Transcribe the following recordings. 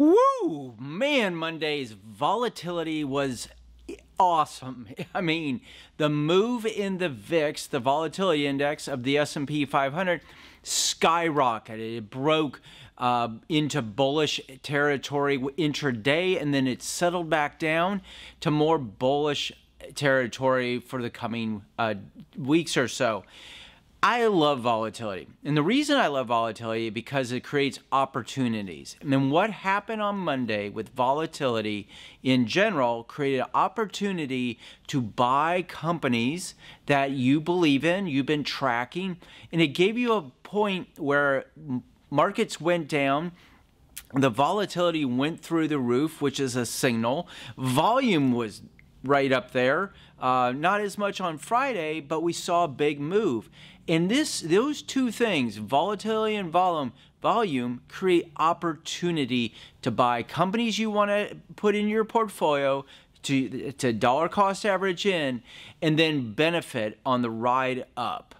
Woo! Man, Monday's volatility was awesome. I mean, the move in the VIX, the volatility index of the S&P 500 skyrocketed. It broke uh, into bullish territory intraday and then it settled back down to more bullish territory for the coming uh, weeks or so. I love volatility. And the reason I love volatility is because it creates opportunities. And then what happened on Monday with volatility in general created an opportunity to buy companies that you believe in, you've been tracking, and it gave you a point where markets went down the volatility went through the roof, which is a signal. Volume was right up there. Uh, not as much on Friday, but we saw a big move. And this, those two things, volatility and volume, volume create opportunity to buy companies you want to put in your portfolio to to dollar cost average in, and then benefit on the ride up.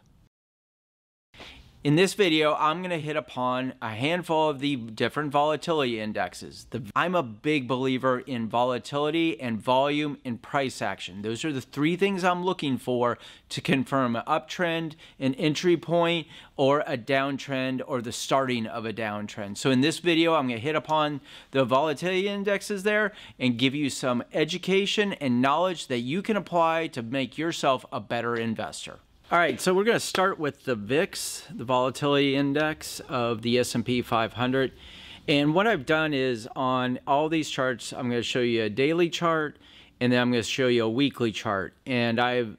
In this video, I'm gonna hit upon a handful of the different volatility indexes. The, I'm a big believer in volatility and volume and price action. Those are the three things I'm looking for to confirm an uptrend, an entry point, or a downtrend, or the starting of a downtrend. So in this video, I'm gonna hit upon the volatility indexes there and give you some education and knowledge that you can apply to make yourself a better investor. All right, so we're going to start with the VIX, the volatility index of the S&P 500. And what I've done is on all these charts, I'm going to show you a daily chart and then I'm going to show you a weekly chart. And I've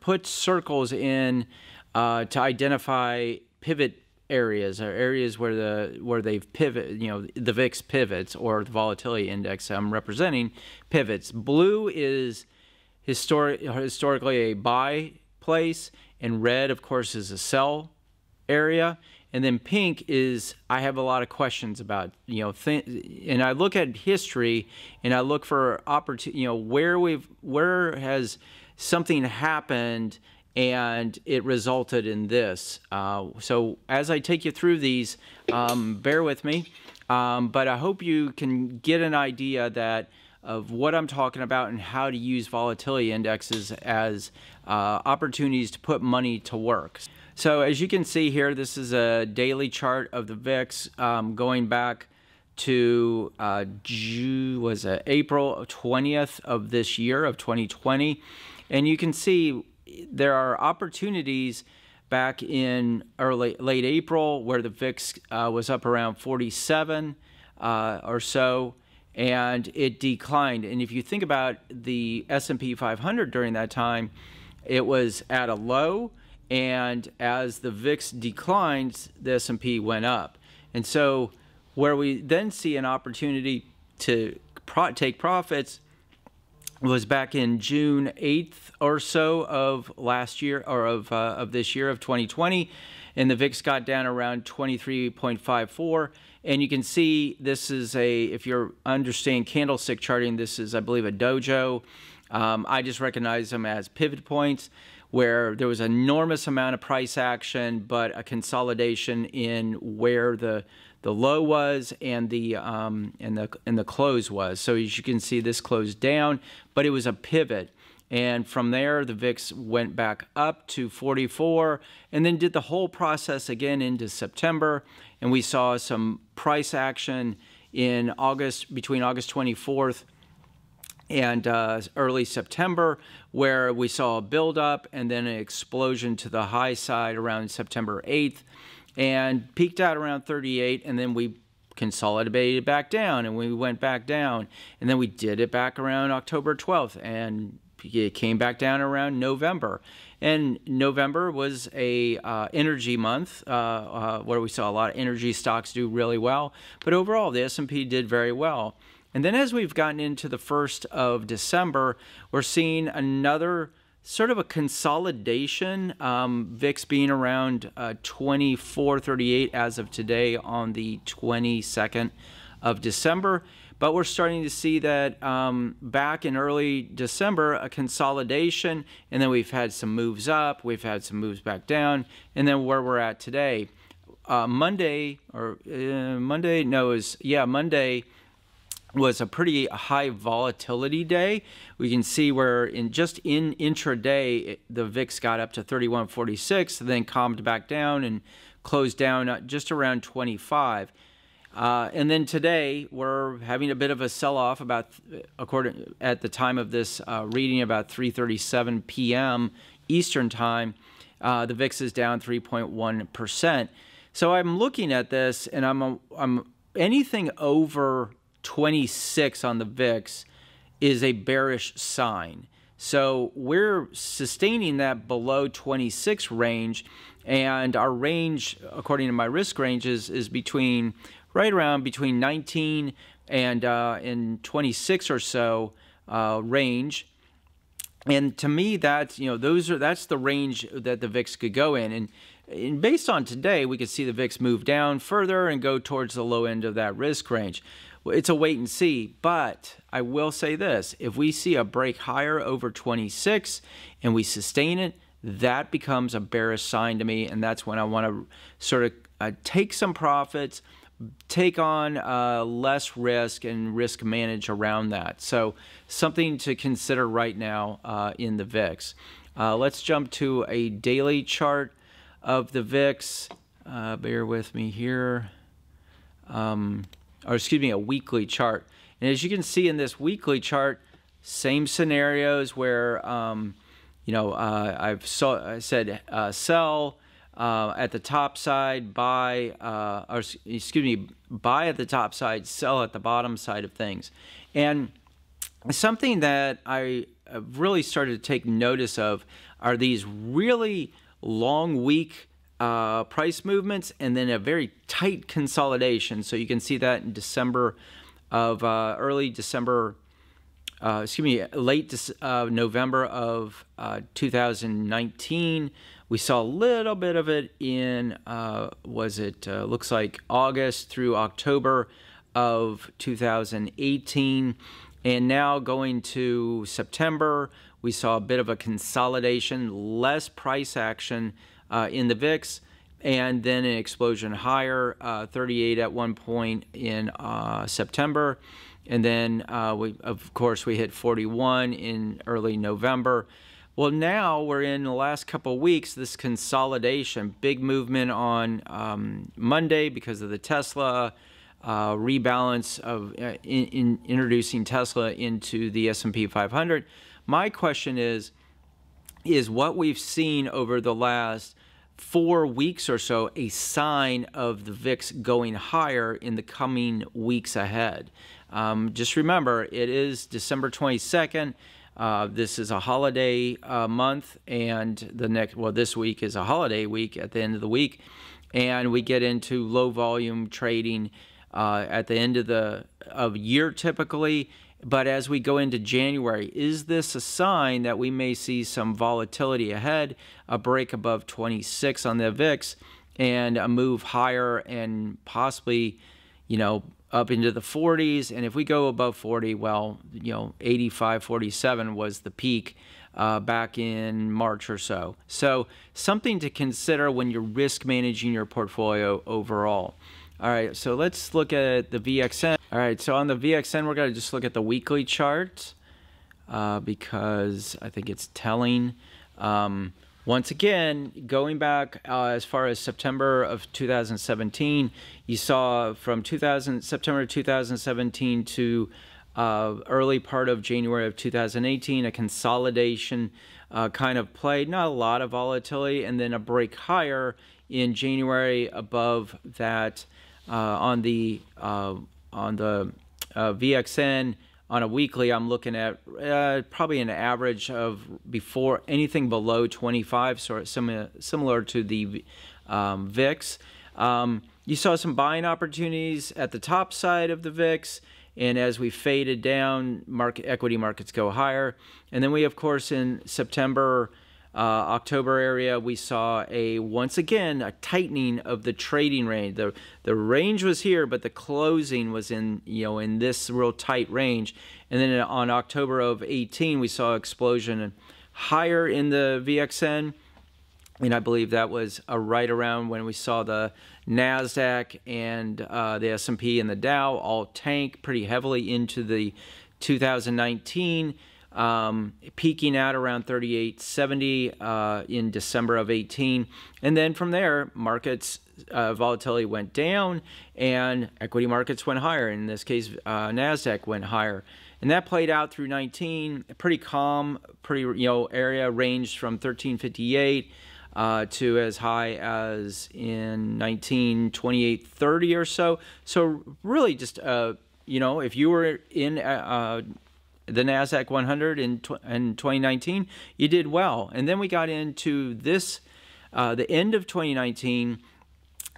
put circles in uh, to identify pivot areas or areas where the where they've pivot you know the VIX pivots or the volatility index I'm representing pivots blue is historic historically a buy place, and red, of course, is a sell area. And then pink is I have a lot of questions about, you know, and I look at history and I look for opportunity, you know, where we've where has something happened and it resulted in this. Uh, so as I take you through these, um, bear with me. Um, but I hope you can get an idea that of what I'm talking about and how to use volatility indexes as uh, opportunities to put money to work. So as you can see here, this is a daily chart of the VIX um, going back to uh, June, was it April 20th of this year of 2020, and you can see there are opportunities back in early late April, where the VIX uh, was up around 47 uh, or so, and it declined. And if you think about the S&P 500 during that time, it was at a low, and as the VIX declined, the S&P went up. And so, where we then see an opportunity to pro take profits was back in June 8th or so of last year or of, uh, of this year of 2020. And the VIX got down around 23.54. And you can see this is a, if you're understand candlestick charting, this is, I believe, a dojo. Um, I just recognize them as pivot points where there was enormous amount of price action, but a consolidation in where the the low was and the um, and the and the close was. So as you can see, this closed down, but it was a pivot. And from there, the VIX went back up to 44 and then did the whole process again into September. And we saw some price action in August, between August 24th and uh, early September, where we saw a buildup and then an explosion to the high side around September 8th and peaked out around 38 and then we consolidated back down and we went back down and then we did it back around October 12th and it came back down around November and November was a uh, energy month uh, uh, where we saw a lot of energy stocks do really well but overall the S&P did very well and then as we've gotten into the 1st of December we're seeing another sort of a consolidation. Um, VIX being around uh, 24.38 as of today on the 22nd of December. But we're starting to see that um, back in early December, a consolidation, and then we've had some moves up, we've had some moves back down, and then where we're at today. Uh, Monday, or uh, Monday, no, is yeah, Monday was a pretty high volatility day. We can see where in just in intraday the VIX got up to 31.46, then calmed back down and closed down uh, just around 25. Uh, and then today we're having a bit of a sell-off about uh, according at the time of this uh, reading about 3:37 p.m. Eastern time. Uh, the VIX is down 3.1 percent. So I'm looking at this and I'm I'm anything over 26 on the VIX is a bearish sign. So we're sustaining that below 26 range, and our range, according to my risk ranges, is between right around between 19 and uh, 26 or so uh, range. And to me, that's you know those are that's the range that the VIX could go in, and, and based on today, we could see the VIX move down further and go towards the low end of that risk range it's a wait and see. But I will say this if we see a break higher over 26 and we sustain it, that becomes a bearish sign to me. And that's when I want to sort of uh, take some profits, take on uh, less risk, and risk manage around that. So, something to consider right now uh, in the VIX. Uh, let's jump to a daily chart of the VIX. Uh, bear with me here. Um, or excuse me, a weekly chart. And as you can see in this weekly chart, same scenarios where, um, you know, uh, I've saw, I said uh, sell uh, at the top side, buy, uh, or excuse me, buy at the top side, sell at the bottom side of things. And something that I really started to take notice of are these really long week uh, price movements and then a very tight consolidation. So you can see that in December of uh, early December, uh, excuse me, late uh, November of uh, 2019. We saw a little bit of it in, uh, was it, looks like August through October of 2018. And now going to September, we saw a bit of a consolidation, less price action uh, in the VIX, and then an explosion higher, uh, 38 at one point in uh, September. And then, uh, we, of course, we hit 41 in early November. Well, now we're in the last couple weeks, this consolidation, big movement on um, Monday because of the Tesla uh, rebalance of uh, in, in introducing Tesla into the S&P 500. My question is, is what we've seen over the last four weeks or so a sign of the VIX going higher in the coming weeks ahead. Um, just remember, it is December 22nd. Uh, this is a holiday uh, month, and the next, well, this week is a holiday week at the end of the week, and we get into low volume trading uh, at the end of the of year typically. But as we go into January, is this a sign that we may see some volatility ahead, a break above 26 on the VIX, and a move higher and possibly, you know, up into the 40s? And if we go above 40, well, you know, 85, 47 was the peak. Uh, back in March or so. So, something to consider when you're risk managing your portfolio overall. All right, so let's look at the VXN. All right, so on the VXN, we're gonna just look at the weekly chart uh, because I think it's telling. Um, once again, going back uh, as far as September of 2017, you saw from 2000, September 2017 to uh, early part of January of 2018, a consolidation uh, kind of play, not a lot of volatility, and then a break higher in January above that uh, on the uh, on the uh, VXN on a weekly, I'm looking at uh, probably an average of before anything below 25, so similar, similar to the um, VIX. Um, you saw some buying opportunities at the top side of the VIX, and as we faded down, market, equity markets go higher. And then we, of course, in September uh, October area, we saw a once again a tightening of the trading range. the The range was here, but the closing was in you know in this real tight range. And then on October of 18, we saw explosion higher in the VXN, and I believe that was a uh, right around when we saw the Nasdaq and uh, the S and P and the Dow all tank pretty heavily into the 2019 um, peaking out around 3870 uh, in December of 18. And then from there, markets uh, volatility went down and equity markets went higher. In this case, uh, NASDAQ went higher. And that played out through 19, pretty calm, pretty, you know, area ranged from 1358 uh, to as high as in 1928.30 or so. So really just, uh, you know, if you were in uh, the NASDAQ 100 in, in 2019, you did well. And then we got into this, uh, the end of 2019,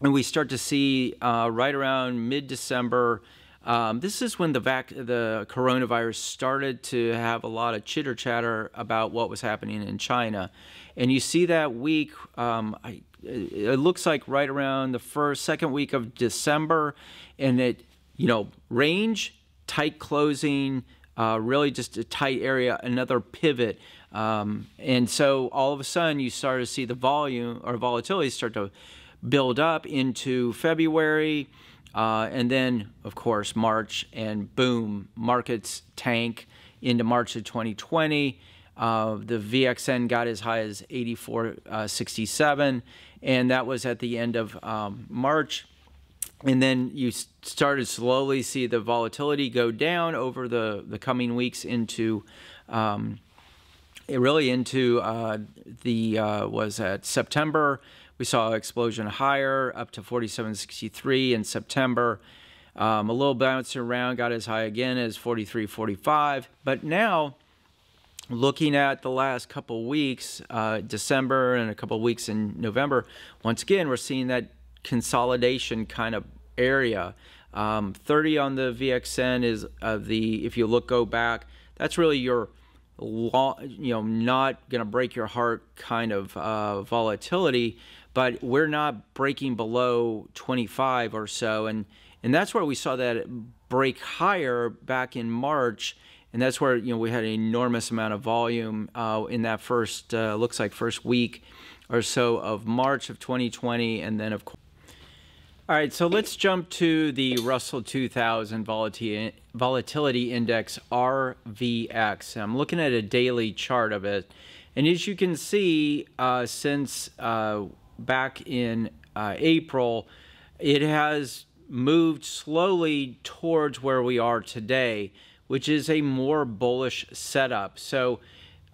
and we start to see uh, right around mid December. Um, this is when the vac- the coronavirus started to have a lot of chitter chatter about what was happening in China, and you see that week. Um, I, it looks like right around the first second week of December, and it you know range tight closing uh, really just a tight area, another pivot. Um, and so all of a sudden you start to see the volume or volatility start to build up into February. Uh, and then, of course, March and boom, markets tank into March of 2020. Uh, the VXN got as high as 84.67, uh, and that was at the end of um, March and then you started slowly see the volatility go down over the, the coming weeks into um, really into uh, the uh, was at September. We saw an explosion higher up to 47.63 in September. Um, a little bouncing around, got as high again as 43.45. But now, looking at the last couple weeks, uh, December and a couple weeks in November, once again, we're seeing that consolidation kind of area. Um, 30 on the VXN is uh, the, if you look, go back, that's really your long, you know, not going to break your heart kind of uh, volatility, but we're not breaking below 25 or so. And, and that's where we saw that break higher back in March. And that's where, you know, we had an enormous amount of volume uh, in that first, uh, looks like first week or so of March of 2020. And then, of course, all right, so let's jump to the Russell 2000 Volatility Index, RVX. I'm looking at a daily chart of it. And as you can see, uh, since uh, back in uh, April, it has moved slowly towards where we are today, which is a more bullish setup. So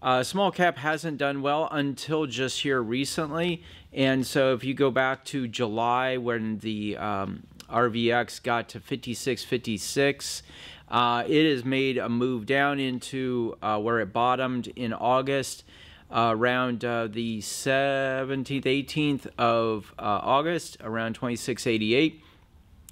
uh, small cap hasn't done well until just here recently. And so if you go back to July when the um, RVX got to 56.56, uh, it has made a move down into uh, where it bottomed in August. Uh, around uh, the 17th, 18th of uh, August, around 2688,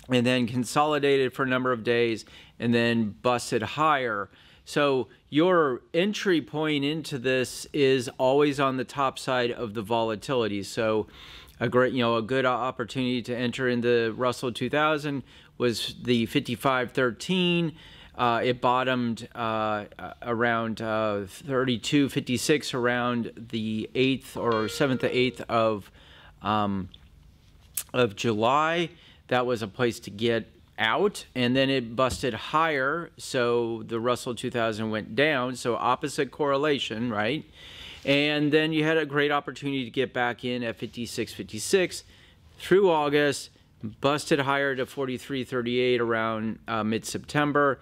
and then consolidated for a number of days and then busted higher. So your entry point into this is always on the top side of the volatility. So a great, you know, a good opportunity to enter in the Russell 2000 was the 5513. Uh, it bottomed uh, around uh, 32.56 around the 8th or 7th to 8th of um, of July. That was a place to get out and then it busted higher so the Russell 2000 went down so opposite correlation right and then you had a great opportunity to get back in at 56.56 through August busted higher to 43.38 around uh, mid-September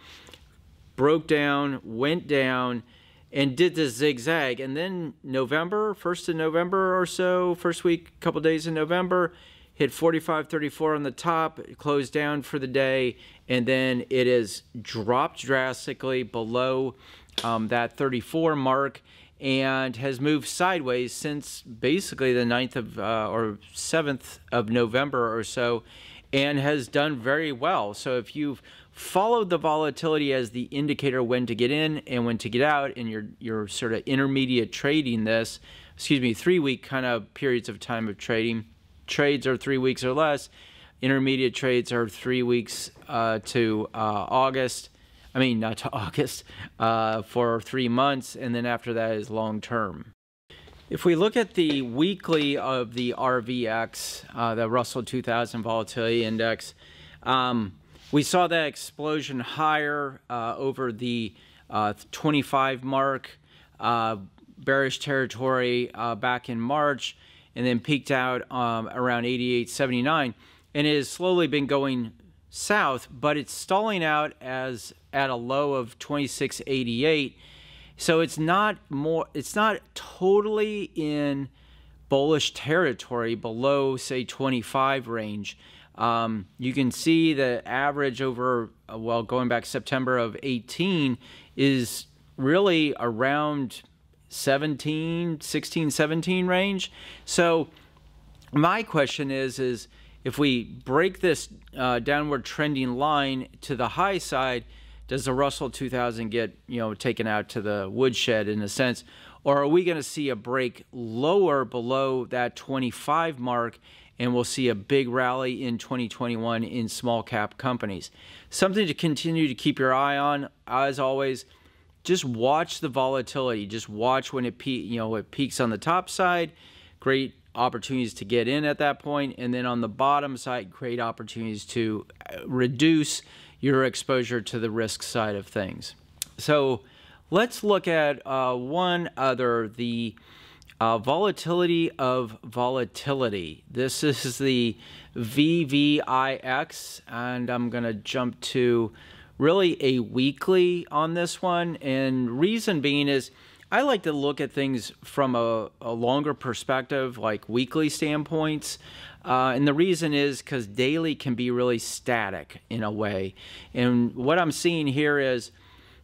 broke down went down and did the zigzag and then November 1st of November or so first week couple days in November hit 45.34 on the top, closed down for the day, and then it has dropped drastically below um, that 34 mark and has moved sideways since basically the 9th of uh, or 7th of November or so and has done very well. So if you've followed the volatility as the indicator when to get in and when to get out and you're you're sort of intermediate trading this, excuse me, 3 week kind of periods of time of trading, trades are three weeks or less. Intermediate trades are three weeks uh, to uh, August. I mean, not to August, uh, for three months, and then after that is long term. If we look at the weekly of the RVX, uh, the Russell 2000 Volatility Index, um, we saw that explosion higher uh, over the uh, 25 mark, bearish territory back in March and then peaked out um, around 88, 79, and it has slowly been going south, but it's stalling out as at a low of 2688. So it's not more it's not totally in bullish territory below say 25 range. Um, you can see the average over uh, well going back September of 18 is really around 17, 16, 17 range. So my question is, is if we break this uh, downward trending line to the high side, does the Russell 2000 get you know taken out to the woodshed in a sense, or are we going to see a break lower below that 25 mark? And we'll see a big rally in 2021 in small cap companies. Something to continue to keep your eye on. As always, just watch the volatility. Just watch when it pe- you know it peaks on the top side, great opportunities to get in at that point, and then on the bottom side, great opportunities to uh, reduce your exposure to the risk side of things. So let's look at uh, one other the uh, volatility of volatility. This is the VVIX, and I'm going to jump to really a weekly on this one. And reason being is I like to look at things from a, a longer perspective, like weekly standpoints. Uh, and the reason is because daily can be really static in a way. And what I'm seeing here is,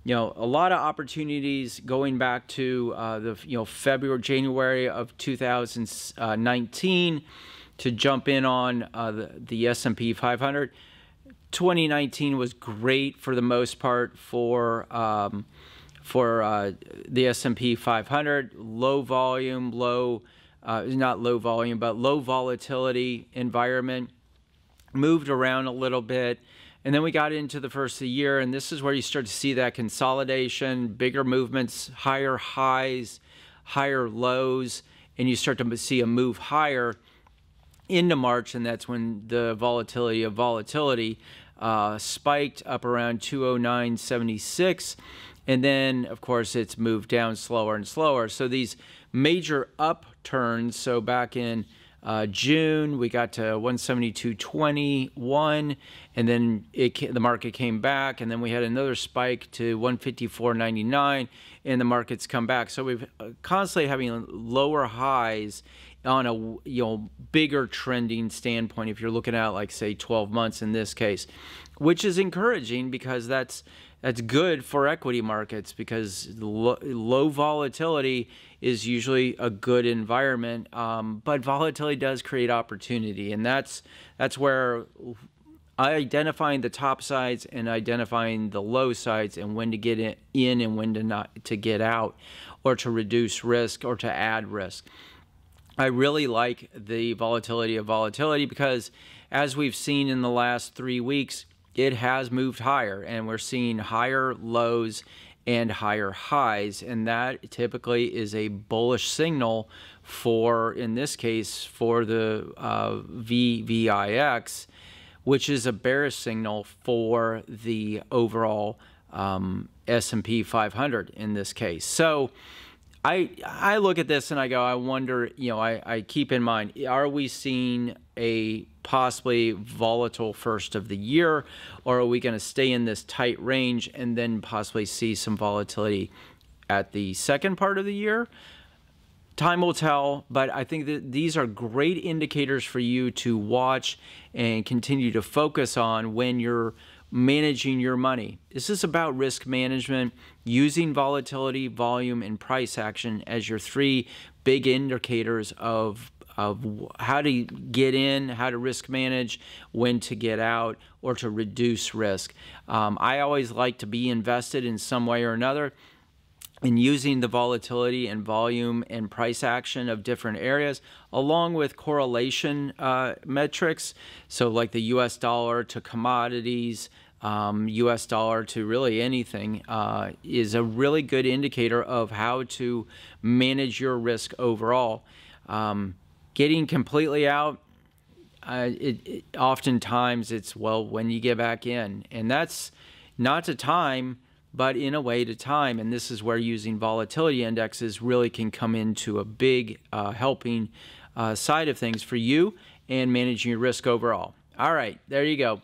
you know, a lot of opportunities going back to uh, the, you know, February, January of 2019 to jump in on uh, the, the S&P 500 2019 was great for the most part for um, for uh, the S&P 500. Low volume, low uh, not low volume, but low volatility environment. Moved around a little bit. And then we got into the first of the year, and this is where you start to see that consolidation, bigger movements, higher highs, higher lows, and you start to see a move higher into March, and that's when the volatility of volatility uh, spiked up around 209.76. And then, of course, it's moved down slower and slower. So these major upturns, so back in uh, June, we got to 172.21, and then it, the market came back, and then we had another spike to 154.99, and the market's come back. So we've uh, constantly having lower highs on a you know bigger trending standpoint. If you're looking at like say 12 months in this case, which is encouraging because that's that's good for equity markets because lo- low volatility is usually a good environment. Um, but volatility does create opportunity, and that's that's where identifying the top sides and identifying the low sides and when to get in and when to not to get out, or to reduce risk or to add risk. I really like the volatility of volatility because, as we've seen in the last three weeks it has moved higher and we're seeing higher lows and higher highs and that typically is a bullish signal for in this case for the uh, VVIX which is a bearish signal for the overall um, S&P 500 in this case so I I look at this and I go, I wonder, you know, I, I keep in mind, are we seeing a possibly volatile first of the year, or are we going to stay in this tight range and then possibly see some volatility at the second part of the year? Time will tell, but I think that these are great indicators for you to watch and continue to focus on when you're managing your money. This is about risk management, using volatility, volume, and price action as your three big indicators of, of how to get in, how to risk manage, when to get out, or to reduce risk. Um, I always like to be invested in some way or another and using the volatility and volume and price action of different areas, along with correlation uh, metrics. So, like the US dollar to commodities, um, US dollar to really anything, uh, is a really good indicator of how to manage your risk overall. Um, getting completely out, uh, it, it, oftentimes it's, well, when you get back in. And that's not to time but in a way to time. And this is where using volatility indexes really can come into a big uh, helping uh, side of things for you and managing your risk overall. All right, there you go.